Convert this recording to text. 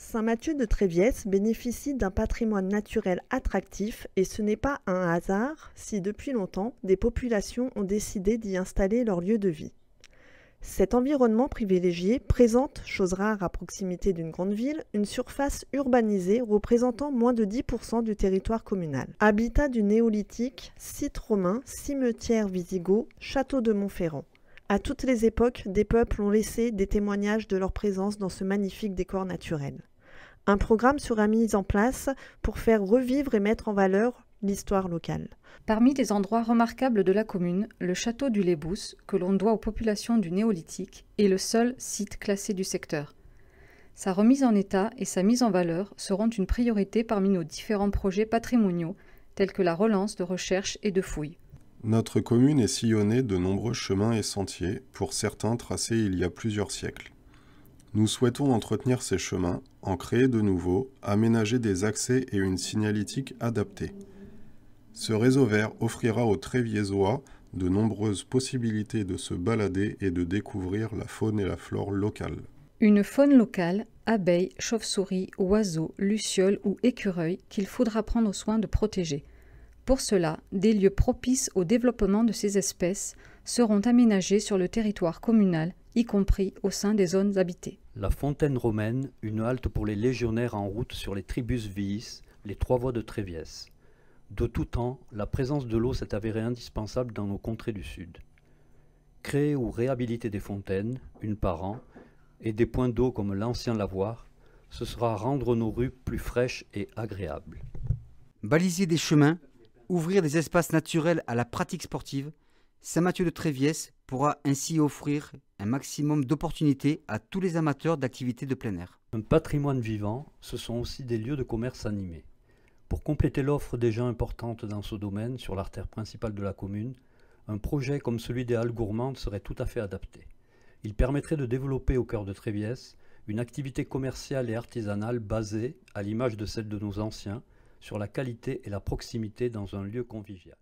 Saint-Mathieu de Tréviès bénéficie d'un patrimoine naturel attractif et ce n'est pas un hasard si depuis longtemps des populations ont décidé d'y installer leur lieu de vie. Cet environnement privilégié présente, chose rare à proximité d'une grande ville, une surface urbanisée représentant moins de 10% du territoire communal. Habitat du néolithique, site romain, cimetière visigoth, château de Montferrand. À toutes les époques, des peuples ont laissé des témoignages de leur présence dans ce magnifique décor naturel. Un programme sera mis en place pour faire revivre et mettre en valeur l'histoire locale. Parmi les endroits remarquables de la commune, le château du Lébous, que l'on doit aux populations du néolithique, est le seul site classé du secteur. Sa remise en état et sa mise en valeur seront une priorité parmi nos différents projets patrimoniaux, tels que la relance de recherches et de fouilles. Notre commune est sillonnée de nombreux chemins et sentiers, pour certains tracés il y a plusieurs siècles. Nous souhaitons entretenir ces chemins, en créer de nouveaux, aménager des accès et une signalétique adaptée. Ce réseau vert offrira aux Tréviézois de nombreuses possibilités de se balader et de découvrir la faune et la flore locale. Une faune locale, abeilles, chauves-souris, oiseaux, lucioles ou écureuils qu'il faudra prendre soin de protéger. Pour cela, des lieux propices au développement de ces espèces seront aménagés sur le territoire communal, y compris au sein des zones habitées. La fontaine romaine, une halte pour les légionnaires en route sur les tribus viis, les trois voies de Tréviès. De tout temps, la présence de l'eau s'est avérée indispensable dans nos contrées du Sud. Créer ou réhabiliter des fontaines, une par an, et des points d'eau comme l'ancien lavoir, ce sera rendre nos rues plus fraîches et agréables. Baliser des chemins, Ouvrir des espaces naturels à la pratique sportive, Saint-Mathieu de tréviesse pourra ainsi offrir un maximum d'opportunités à tous les amateurs d'activités de plein air. Un patrimoine vivant, ce sont aussi des lieux de commerce animés. Pour compléter l'offre déjà importante dans ce domaine sur l'artère principale de la commune, un projet comme celui des Halles Gourmandes serait tout à fait adapté. Il permettrait de développer au cœur de Tréviès une activité commerciale et artisanale basée, à l'image de celle de nos anciens, sur la qualité et la proximité dans un lieu convivial.